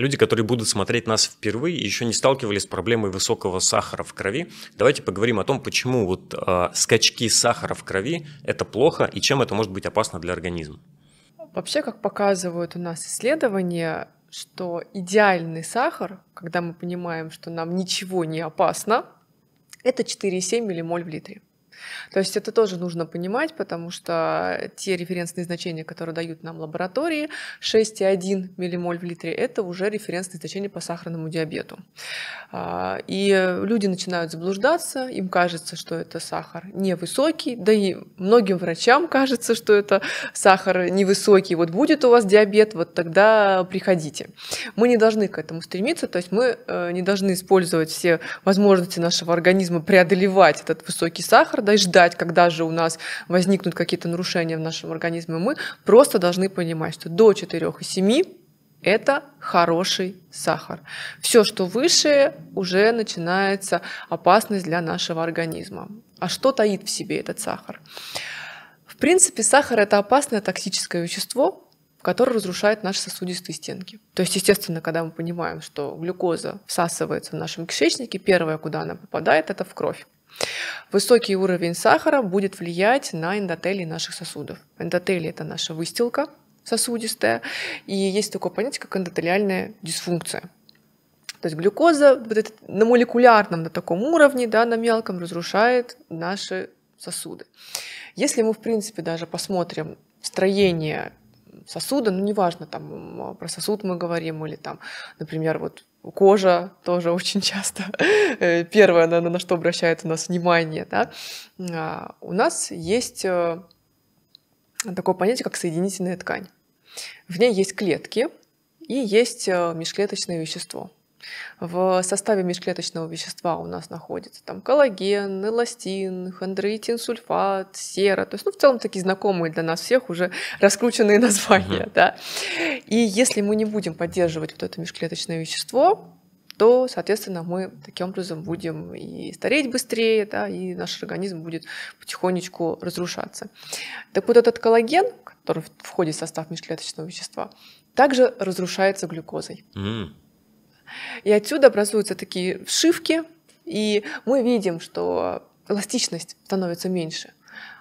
Люди, которые будут смотреть нас впервые, еще не сталкивались с проблемой высокого сахара в крови. Давайте поговорим о том, почему вот э, скачки сахара в крови – это плохо и чем это может быть опасно для организма. Вообще, как показывают у нас исследования, что идеальный сахар, когда мы понимаем, что нам ничего не опасно, это 4,7 миллимоль в литре. То есть это тоже нужно понимать, потому что те референсные значения, которые дают нам лаборатории, 6,1 миллимоль в литре, это уже референсные значения по сахарному диабету. А, и люди начинают заблуждаться, им кажется, что это сахар невысокий, да и многим врачам кажется, что это сахар невысокий. Вот будет у вас диабет, вот тогда приходите. Мы не должны к этому стремиться, то есть мы э, не должны использовать все возможности нашего организма преодолевать этот высокий сахар, да, и ждать, когда же у нас возникнут какие-то нарушения в нашем организме, мы просто должны понимать, что до и 4,7 это хороший сахар. Все, что выше, уже начинается опасность для нашего организма. А что таит в себе этот сахар? В принципе, сахар – это опасное токсическое вещество, которое разрушает наши сосудистые стенки. То есть, естественно, когда мы понимаем, что глюкоза всасывается в нашем кишечнике, первое, куда она попадает, это в кровь. Высокий уровень сахара будет влиять на эндотелии наших сосудов. Эндотелии – это наша выстилка сосудистая, и есть такое понятие, как эндотелиальная дисфункция. То есть глюкоза вот на молекулярном, на таком уровне, да, на мелком разрушает наши сосуды. Если мы, в принципе, даже посмотрим строение сосуда, ну неважно, там про сосуд мы говорим или там, например, вот Кожа тоже очень часто э, первое, на, на что обращает у нас внимание. Да? А, у нас есть э, такое понятие, как соединительная ткань. В ней есть клетки и есть э, межклеточное вещество – в составе межклеточного вещества у нас находится там коллаген, эластин, хондроитин, сульфат, сера. То есть, ну, в целом такие знакомые для нас всех уже раскрученные названия. Да? И если мы не будем поддерживать вот это межклеточное вещество, то, соответственно, мы таким образом будем и стареть быстрее, да, и наш организм будет потихонечку разрушаться. Так вот этот коллаген, который входит в состав межклеточного вещества, также разрушается глюкозой. Mm. И отсюда образуются такие вшивки, и мы видим, что эластичность становится меньше.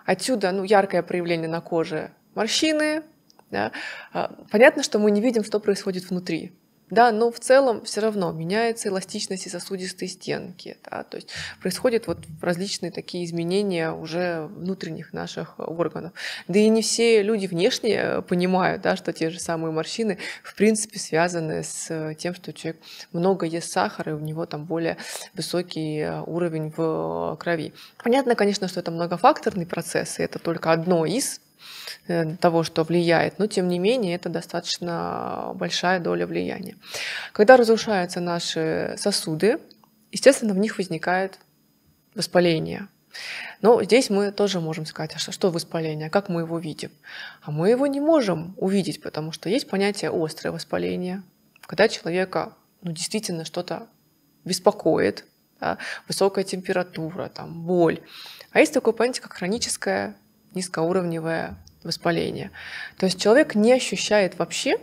Отсюда ну, яркое проявление на коже морщины. Да? А, понятно, что мы не видим, что происходит внутри. Да, но в целом все равно меняется эластичность и сосудистой стенки. Да, то есть происходят вот различные такие изменения уже внутренних наших органов. Да и не все люди внешне э, понимают, да, что те же самые морщины в принципе связаны с э, тем, что человек много ест сахара, и у него там более высокий э, уровень в крови. Понятно, конечно, что это многофакторный процесс, и это только одно из Э, того, что влияет, но тем не менее это достаточно большая доля влияния. Когда разрушаются наши сосуды, естественно, в них возникает воспаление. Но здесь мы тоже можем сказать, а что, что воспаление, как мы его видим? А мы его не можем увидеть, потому что есть понятие острое воспаление, когда человека ну, действительно что-то беспокоит, да, высокая температура, там, боль. А есть такое понятие, как хроническое низкоуровневое воспаления. То есть человек не ощущает вообще,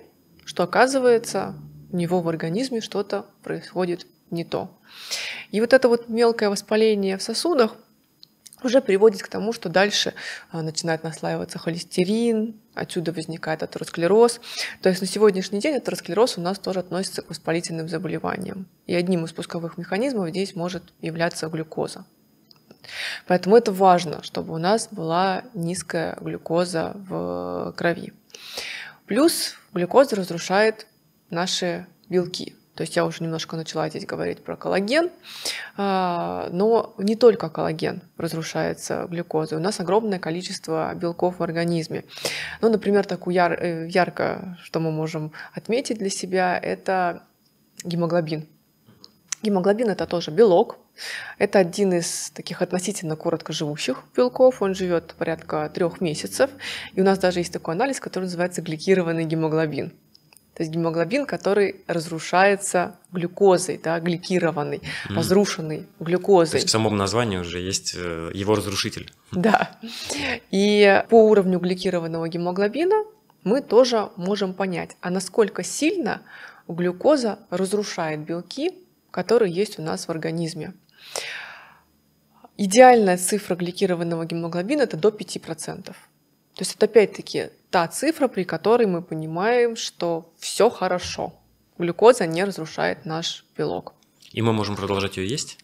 что оказывается у него в организме что-то происходит не то. И вот это вот мелкое воспаление в сосудах уже приводит к тому, что дальше а, начинает наслаиваться холестерин, отсюда возникает атеросклероз. То есть на сегодняшний день атеросклероз у нас тоже относится к воспалительным заболеваниям. И одним из пусковых механизмов здесь может являться глюкоза. Поэтому это важно, чтобы у нас была низкая глюкоза в э, крови. Плюс глюкоза разрушает наши белки. То есть я уже немножко начала здесь говорить про коллаген, а, но не только коллаген разрушается глюкозой. У нас огромное количество белков в организме. Ну, например, такую яр- э, ярко, что мы можем отметить для себя, это гемоглобин. Гемоглобин – это тоже белок. Это один из таких относительно живущих белков. Он живет порядка трех месяцев. И у нас даже есть такой анализ, который называется гликированный гемоглобин. То есть гемоглобин, который разрушается глюкозой, да, гликированный, mm. разрушенный глюкозой. То есть в самом названии уже есть э, его разрушитель. Да. И по уровню гликированного гемоглобина мы тоже можем понять, а насколько сильно глюкоза разрушает белки который есть у нас в организме. Идеальная цифра гликированного гемоглобина – это до 5%. То есть это опять-таки та цифра, при которой мы понимаем, что все хорошо. Глюкоза не разрушает наш белок. И мы можем продолжать ее есть?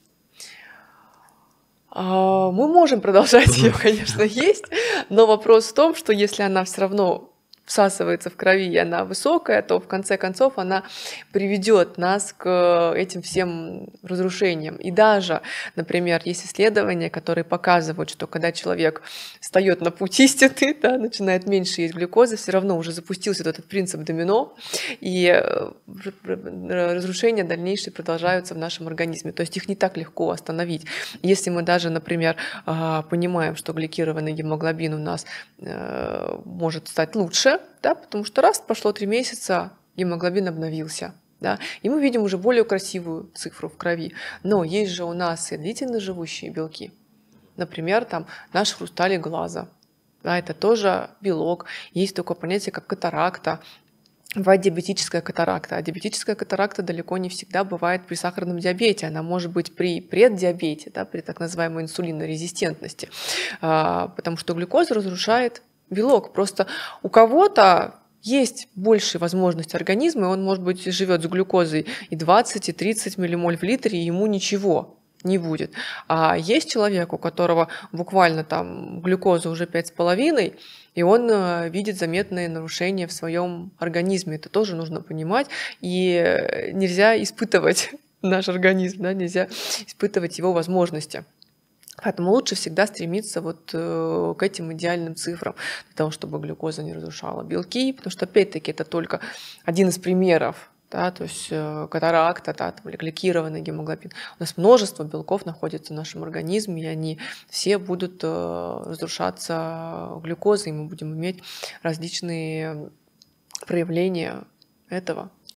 А, мы можем продолжать ее, конечно, есть, но вопрос в том, что если она все равно всасывается в крови, и она высокая, то в конце концов она приведет нас к э, этим всем разрушениям. И даже, например, есть исследования, которые показывают, что когда человек встает на путь истины, да, начинает меньше есть глюкозы, все равно уже запустился этот принцип домино, и э, э, разрушения дальнейшие продолжаются в нашем организме. То есть их не так легко остановить. Если мы даже, например, а, понимаем, что гликированный гемоглобин у нас может стать лучше, месяца, да, потому что раз пошло три месяца, гемоглобин обновился. Да, и мы видим уже более красивую цифру в крови. Но есть же у нас и длительно живущие белки. Например, там наш хрусталик глаза. Да, это тоже белок. Есть такое понятие, как катаракта. Бывает диабетическая катаракта. А диабетическая катаракта далеко не всегда бывает при сахарном диабете. Она может быть при преддиабете, да, при так называемой инсулинорезистентности. А, потому что глюкоза разрушает белок. Просто у кого-то есть большие возможности организма, и он, может быть, живет с глюкозой и 20, и 30 миллимоль в литре, и ему ничего не будет. А есть человек, у которого буквально там глюкоза уже 5,5, и он э, видит заметные нарушения в своем организме. Это тоже нужно понимать. И э, нельзя испытывать наш организм, да, нельзя испытывать его возможности. Поэтому лучше всегда стремиться вот э, к этим идеальным цифрам, для того, чтобы глюкоза не разрушала белки, потому что, опять-таки, это только один из примеров да, то есть э, катаракта, да, там, или гликированный гемоглобин. У нас множество белков находится в нашем организме, и они все будут э, разрушаться глюкозой, и мы будем иметь различные проявления этого.